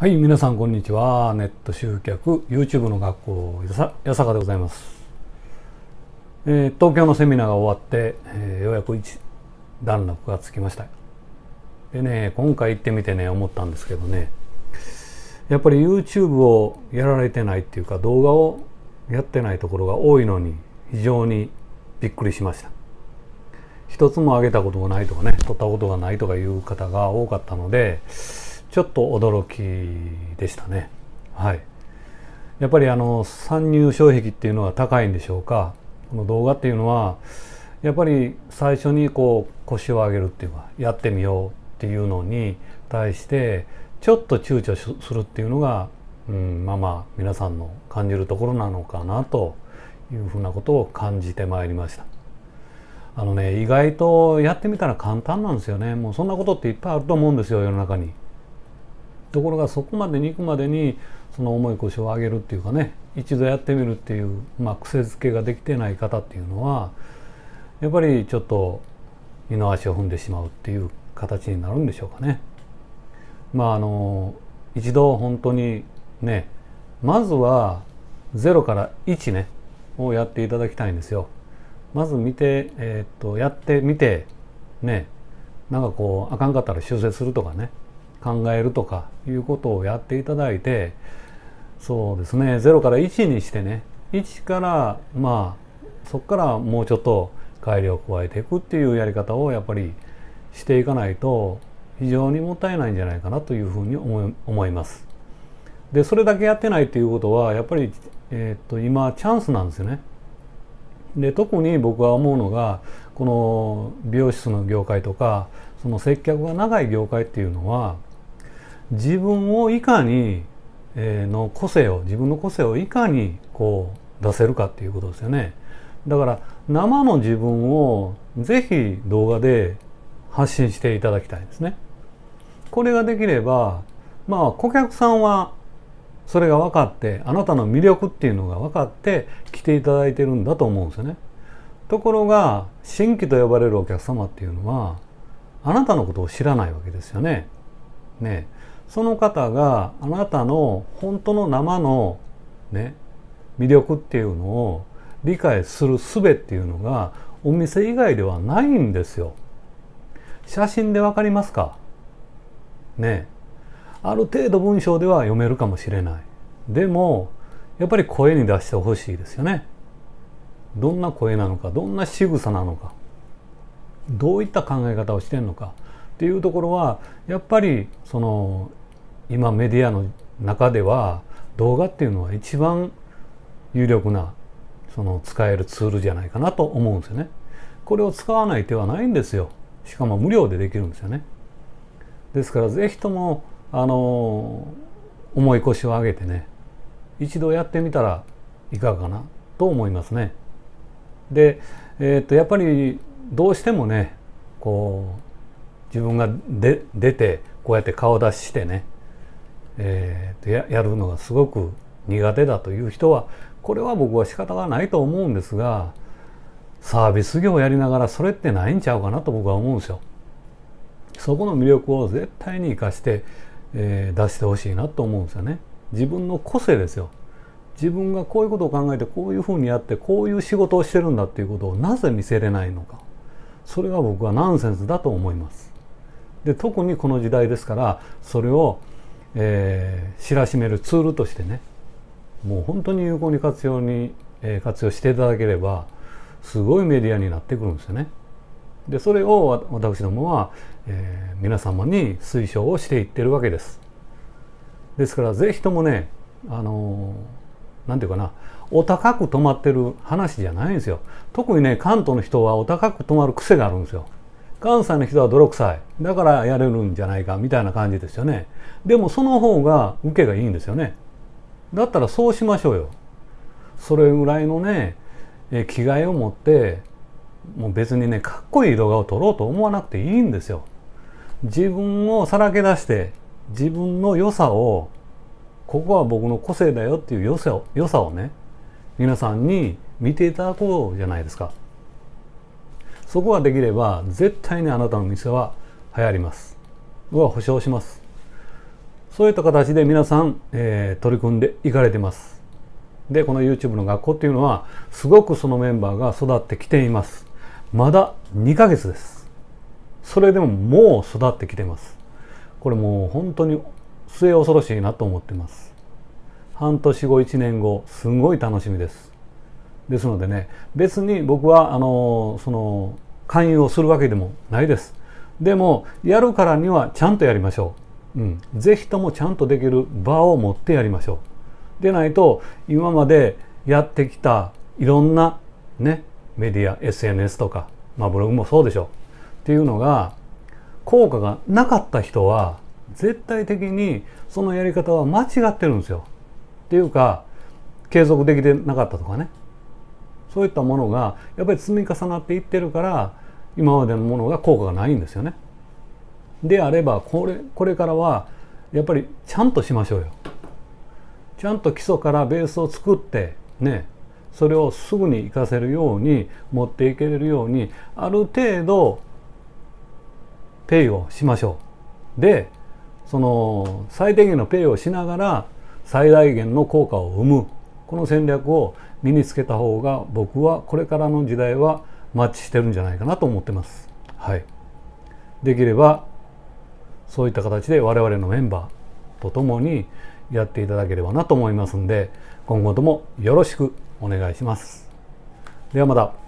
はい、皆さんこんにちは。ネット集客 YouTube の学校やさかでございます、えー、東京のセミナーが終わって、えー、ようやく一段落がつきました。でね、今回行ってみてね、思ったんですけどね、やっぱり YouTube をやられてないっていうか動画をやってないところが多いのに非常にびっくりしました。一つも上げたことがないとかね、撮ったことがないとかいう方が多かったので、ちょっと驚きでしたね。はい、やっぱりあの参入障壁っていうのは高いんでしょうかこの動画っていうのはやっぱり最初にこう腰を上げるっていうかやってみようっていうのに対してちょっと躊躇するっていうのが、うん、まあまあ皆さんの感じるところなのかなというふうなことを感じてまいりました。あのね意外とやってみたら簡単なんですよねもうそんなことっていっぱいあると思うんですよ世の中に。ところがそこまでに行くまでにその重い腰を上げるっていうかね一度やってみるっていう、まあ、癖づけができてない方っていうのはやっぱりちょっと二の足を踏んでしまうっていう形になるんでしょうかね。まああの一度本当にねまずは0から1ねをやっていただきたいんですよ。まず見て、えー、っとやってみてねなんかこうあかんかったら修正するとかね考えるとかいうことをやっていただいてそうですね0から1にしてね1からまあそこからもうちょっと改良を加えていくっていうやり方をやっぱりしていかないと非常にもったいないんじゃないかなというふうに思います。でそれだけやってないっていうことはやっぱり、えー、っと今チャンスなんですよね。で特に僕は思うのがこの美容室の業界とかその接客が長い業界っていうのは自分をいかに、えー、の個性を自分の個性をいかにこう出せるかっていうことですよねだから生の自分をぜひ動画で発信していただきたいですねこれができればまあ顧客さんはそれが分かってあなたの魅力っていうのが分かって来ていただいてるんだと思うんですよねところが新規と呼ばれるお客様っていうのはあなたのことを知らないわけですよねねえその方があなたの本当の生のね魅力っていうのを理解する術っていうのがお店以外ではないんですよ。写真でわかりますかねある程度文章では読めるかもしれない。でもやっぱり声に出してほしいですよね。どんな声なのかどんな仕草なのかどういった考え方をしてるのかっていうところはやっぱりその今メディアの中では動画っていうのは一番有力なその使えるツールじゃないかなと思うんですよね。これを使わない手はないんですよ。しかも無料でできるんですよね。ですから是非ともあの重い腰を上げてね一度やってみたらいかがかなと思いますね。で、えー、っとやっぱりどうしてもねこう自分が出てこうやって顔出ししてねえー、ややるのがすごく苦手だという人はこれは僕は仕方がないと思うんですがサービス業をやりながらそれってないんちゃうかなと僕は思うんですよ。そこの魅力を絶対に生かして、えー、出してほしいなと思うんですよね。自分の個性ですよ。自分がこういうことを考えてこういうふうにやってこういう仕事をしてるんだっていうことをなぜ見せれないのかそれが僕はナンセンスだと思います。で特にこの時代ですからそれをえー、知らしめるツールとしてねもう本当に有効に活用に、えー、活用していただければすごいメディアになってくるんですよね。でそれを私どもは、えー、皆様に推奨をしていってるわけです。ですから是非ともねあの何、ー、て言うかなお高く泊まってる話じゃないんですよ。特にね関東の人はお高く泊まる癖があるんですよ。関西の人は泥臭いだからやれるんじゃないかみたいな感じですよねでもその方が受けがいいんですよねだったらそうしましょうよそれぐらいのね着替えを持ってもう別にねかっこいい動画を撮ろうと思わなくていいんですよ自分をさらけ出して自分の良さをここは僕の個性だよっていう良さを良さをね皆さんに見ていただこうじゃないですかそこができれば絶対にあなたの店は流行りますは保証しますそういった形で皆さん、えー、取り組んでいかれてますでこの YouTube の学校っていうのはすごくそのメンバーが育ってきていますまだ2ヶ月ですそれでももう育ってきてますこれもう本当に末恐ろしいなと思ってます半年後1年後すごい楽しみですですのでね別に僕はあのその勧誘をするわけでもないですでもやるからにはちゃんとやりましょう、うん、是非ともちゃんとできる場を持ってやりましょうでないと今までやってきたいろんなねメディア SNS とか、まあ、ブログもそうでしょうっていうのが効果がなかった人は絶対的にそのやり方は間違ってるんですよ。っていうか継続できてなかったとかねそういったものがやっぱり積み重なっていってるから今までのものが効果がないんですよね。であればこれこれからはやっぱりちゃんとしましょうよ。ちゃんと基礎からベースを作ってねそれをすぐに活かせるように持っていけるようにある程度ペイをしましょう。でその最低限のペイをしながら最大限の効果を生むこの戦略を身につけた方が僕はこれからの時代はマッチしてるんじゃないかなと思ってます。はい、できればそういった形で我々のメンバーと共にやっていただければなと思いますんで今後ともよろしくお願いします。ではまた。